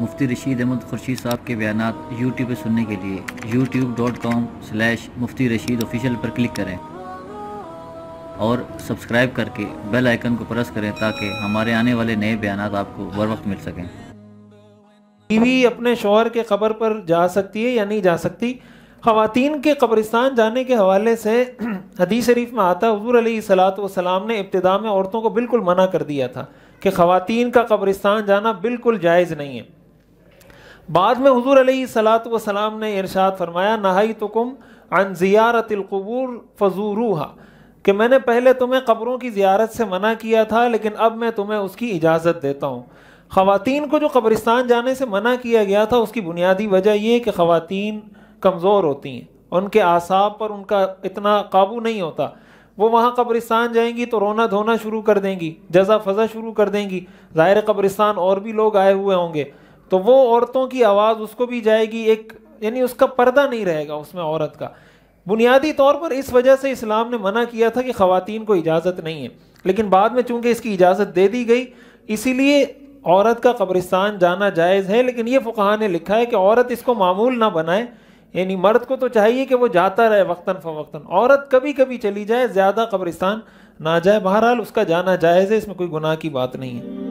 मुफ्ती रशीद अहमद खुर्शीद साहब के बयान यूट्यूब पर सुनने के लिए YouTube dot com slash Mufti Rashid official पर क्लिक करें और सब्सक्राइब करके बेल आइकन को प्रेस करें ताकि हमारे आने वाले नए बयान आपको बर वक्त मिल सकें बीवी अपने शोहर के खबर पर जा सकती है या नहीं जा सकती खातन के कब्रिस्तान जाने के हवाले से हदी शरीफ में आता हजूर सलात वसलाम ने इब्तदा में औरतों को बिल्कुल मना कर दिया था कि खातन का कब्रिस्तान जाना बिल्कुल जायज़ नहीं है बाद में हजूर सलात वसलाम ने इरशाद फरमाया नहाई तो कुम अन ज़ियारतलकबूर फजूरूहा कि मैंने पहले तुम्हें कब्रों की ज़ियारत से मना किया था लेकिन अब मैं तुम्हें उसकी इजाज़त देता हूँ ख़वान को जो कब्रिस्तान जाने से मना किया गया था उसकी बुनियादी वजह यह कि ख़वातीन कमज़ोर होती हैं उनके आसाब पर उनका इतना काबू नहीं होता वो वहाँ कब्रिस्तान जाएंगी तो रोना धोना शुरू कर देंगी जजा फजा शुरू कर देंगी ज़ाहिर कब्रिस्तान और भी लोग आए हुए होंगे तो वो औरतों की आवाज़ उसको भी जाएगी एक यानी उसका पर्दा नहीं रहेगा उसमें औरत का बुनियादी तौर पर इस वजह से इस्लाम ने मना किया था कि खातन को इजाज़त नहीं है लेकिन बाद में चूंकि इसकी इजाज़त दे दी गई इसीलिए औरत का कब्रिस्तान जाना जायज़ है लेकिन ये फुकहा ने लिखा है कि औरत इसको मामूल ना बनाए यानी मर्द को तो चाहिए कि वो जाता रहे वक्ता फ़वक्ता औरत कभी कभी चली जाए ज़्यादा कब्रिस्तान ना जाए बहरहाल उसका जाना जायज़ है इसमें कोई गुनाह की बात नहीं है